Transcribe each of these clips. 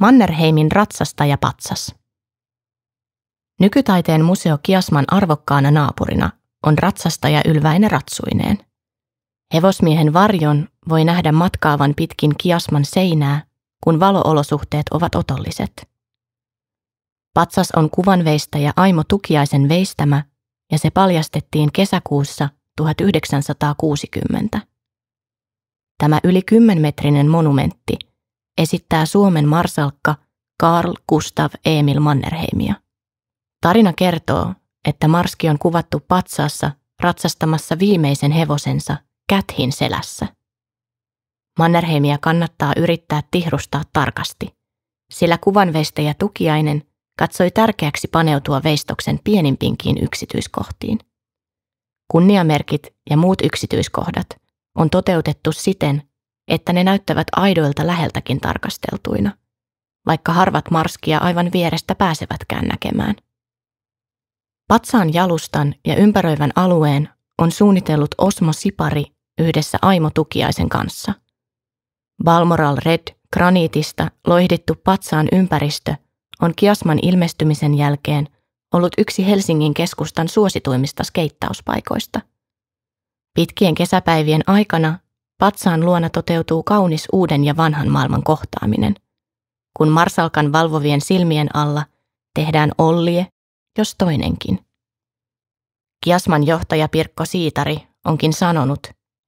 Mannerheimin ratsasta ja patsas. Nykytaiteen museo Kiasman arvokkaana naapurina on ratsastaja ylväinen ratsuineen. Hevosmiehen varjon voi nähdä matkaavan pitkin Kiasman seinää, kun valoolosuhteet ovat otolliset. Patsas on kuvanveistäjä Aimo Tukiaisen veistämä ja se paljastettiin kesäkuussa 1960. Tämä yli 10-metrinen monumentti – esittää Suomen marsalkka Karl Gustav Emil Mannerheimia. Tarina kertoo, että Marski on kuvattu patsaassa ratsastamassa viimeisen hevosensa käthin selässä. Mannerheimia kannattaa yrittää tihrustaa tarkasti, sillä kuvanveistäjä Tukiainen katsoi tärkeäksi paneutua veistoksen pienimpinkiin yksityiskohtiin. Kunniamerkit ja muut yksityiskohdat on toteutettu siten, että ne näyttävät aidoilta läheltäkin tarkasteltuina, vaikka harvat marskia aivan vierestä pääsevätkään näkemään. Patsaan jalustan ja ympäröivän alueen on suunnitellut Osmo Sipari yhdessä Aimo Tukiaisen kanssa. Balmoral Red graniitista loihdittu patsaan ympäristö on kiasman ilmestymisen jälkeen ollut yksi Helsingin keskustan suosituimmista skeittauspaikoista. Pitkien kesäpäivien aikana Patsaan luona toteutuu kaunis uuden ja vanhan maailman kohtaaminen. Kun Marsalkan valvovien silmien alla tehdään ollie, jos toinenkin. Kiasman johtaja Pirkko Siitari onkin sanonut,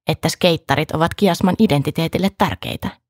että skeittarit ovat Kiasman identiteetille tärkeitä.